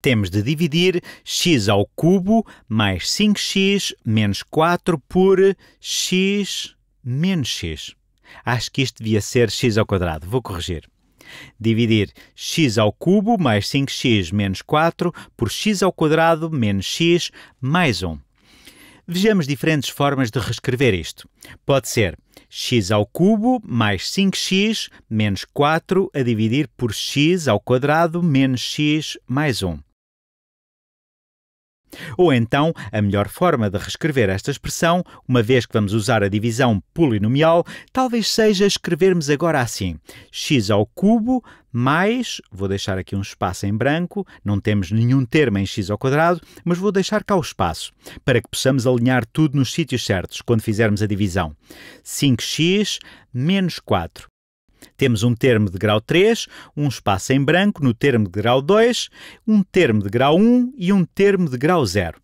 temos de dividir x ao cubo mais 5x menos 4 por x menos x. Acho que isto devia ser x ao quadrado. Vou corrigir. Dividir x ao cubo mais 5x menos 4 por x ao quadrado menos x mais 1. Vejamos diferentes formas de reescrever isto. Pode ser x ao cubo mais 5x menos 4 a dividir por x ao quadrado menos x mais 1. Ou então, a melhor forma de reescrever esta expressão, uma vez que vamos usar a divisão polinomial, talvez seja escrevermos agora assim: x ao cubo mais, vou deixar aqui um espaço em branco, não temos nenhum termo em x ao quadrado, mas vou deixar cá o espaço, para que possamos alinhar tudo nos sítios certos quando fizermos a divisão. 5x menos 4 temos um termo de grau 3, um espaço em branco no termo de grau 2, um termo de grau 1 e um termo de grau 0.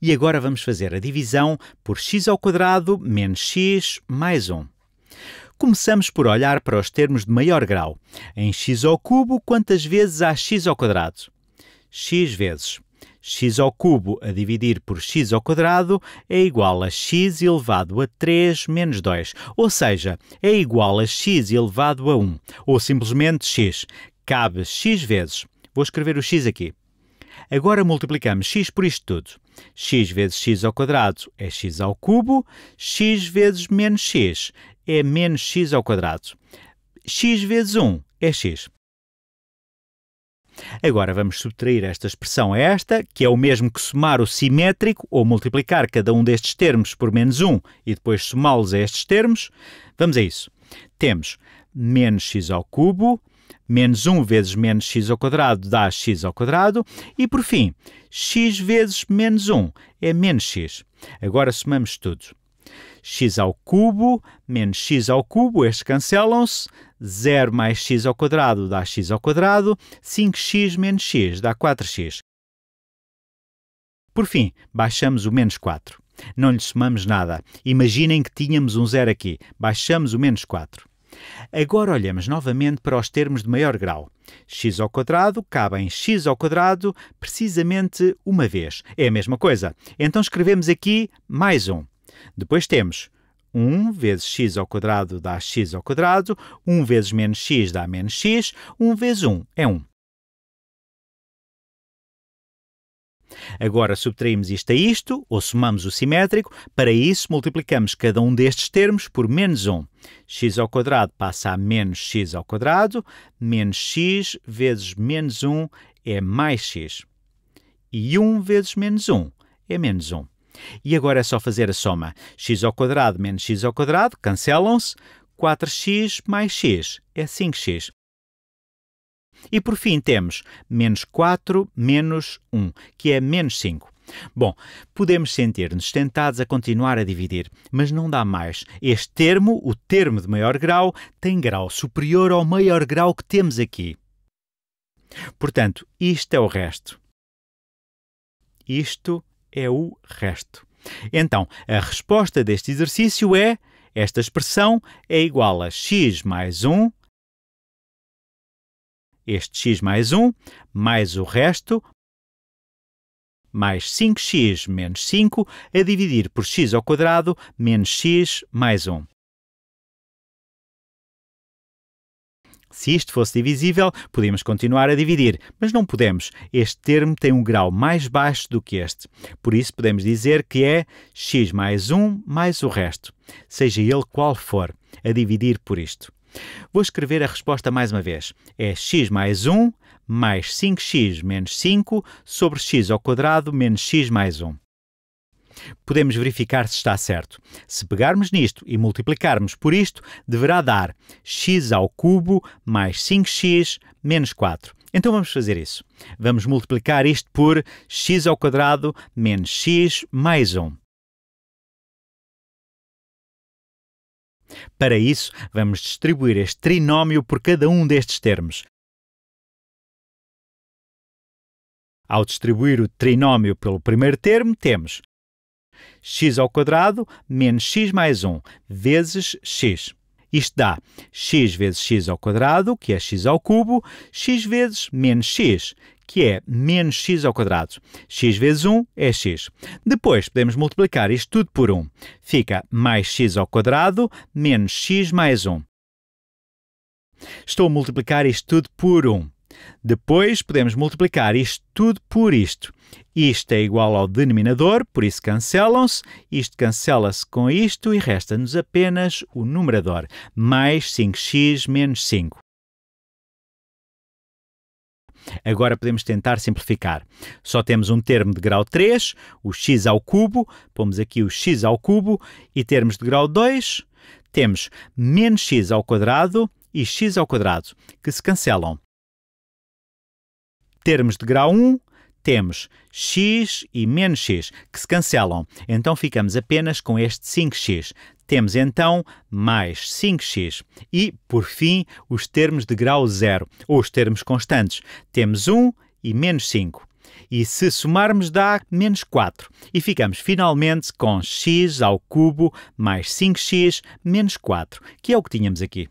E agora vamos fazer a divisão por x ao quadrado menos x mais 1. Começamos por olhar para os termos de maior grau. Em x ao cubo, quantas vezes há x ao quadrado? x vezes x ao cubo a dividir por x ao quadrado é igual a x elevado a 3 menos 2, ou seja, é igual a x elevado a 1, ou simplesmente x. Cabe x vezes. Vou escrever o x aqui. Agora multiplicamos x por isto tudo. x vezes x ao quadrado é x ao cubo, x vezes menos x é menos x ao quadrado. x vezes 1 é x. Agora vamos subtrair esta expressão a esta, que é o mesmo que somar o simétrico ou multiplicar cada um destes termos por menos 1 e depois somá-los a estes termos. Vamos a isso. Temos menos x ao cubo menos 1 vezes menos x ao quadrado dá x ao quadrado e por fim, x vezes menos 1 é menos x. Agora somamos tudo x ao cubo menos x ao cubo, estes cancelam-se. 0 mais x ao quadrado dá x ao quadrado. 5x menos x dá 4x. Por fim, baixamos o menos 4. Não lhe somamos nada. Imaginem que tínhamos um zero aqui. Baixamos o menos 4. Agora olhamos novamente para os termos de maior grau. x ao quadrado cabe em x ao quadrado precisamente uma vez. É a mesma coisa. Então escrevemos aqui mais um. Depois temos 1 vezes x ao quadrado dá x ao quadrado, 1 vezes menos x dá menos x, 1 vezes 1 é 1. Agora subtraímos isto a isto, ou somamos o simétrico, para isso multiplicamos cada um destes termos por menos 1. x ao quadrado passa a menos x ao quadrado, menos x vezes menos 1 é mais x. E 1 vezes menos 1 é menos 1. E agora é só fazer a soma. x ao quadrado menos x ao quadrado cancelam-se. 4x mais x é 5x. E por fim temos menos 4 menos 1, que é menos 5. Bom, podemos sentir-nos tentados a continuar a dividir, mas não dá mais. Este termo, o termo de maior grau, tem grau superior ao maior grau que temos aqui. Portanto, isto é o resto. Isto é o resto. Então, a resposta deste exercício é: esta expressão é igual a x mais 1, este x mais 1, mais o resto, mais 5x menos 5, a dividir por x ao quadrado menos x mais 1. Se isto fosse divisível, podíamos continuar a dividir, mas não podemos. Este termo tem um grau mais baixo do que este. Por isso, podemos dizer que é x mais 1 mais o resto, seja ele qual for, a dividir por isto. Vou escrever a resposta mais uma vez. É x mais 1 mais 5x menos 5 sobre x ao quadrado menos x mais 1 podemos verificar se está certo. Se pegarmos nisto e multiplicarmos por isto, deverá dar x ao cubo mais 5x menos 4. Então vamos fazer isso. Vamos multiplicar isto por x ao quadrado menos x mais 1. Para isso, vamos distribuir este trinômio por cada um destes termos. Ao distribuir o trinômio pelo primeiro termo, temos x ao quadrado menos x mais 1 vezes x. Isto dá x vezes x ao quadrado, que é x ao cubo, x vezes menos x, que é menos x ao quadrado. x vezes 1 é x. Depois podemos multiplicar isto tudo por 1. Fica mais x ao quadrado menos x mais 1. Estou a multiplicar isto tudo por 1. Depois podemos multiplicar isto tudo por isto. Isto é igual ao denominador, por isso cancelam-se. Isto cancela-se com isto e resta-nos apenas o numerador, mais 5x menos 5. Agora podemos tentar simplificar. Só temos um termo de grau 3, o x ao cubo, pomos aqui o x ao cubo, e termos de grau 2, temos menos x ao quadrado e x ao quadrado, que se cancelam termos de grau 1, temos x e menos x, que se cancelam. Então ficamos apenas com este 5x. Temos então mais 5x. E, por fim, os termos de grau zero, ou os termos constantes. Temos 1 e menos 5. E se somarmos dá menos 4. E ficamos finalmente com x ao cubo mais 5x menos 4, que é o que tínhamos aqui.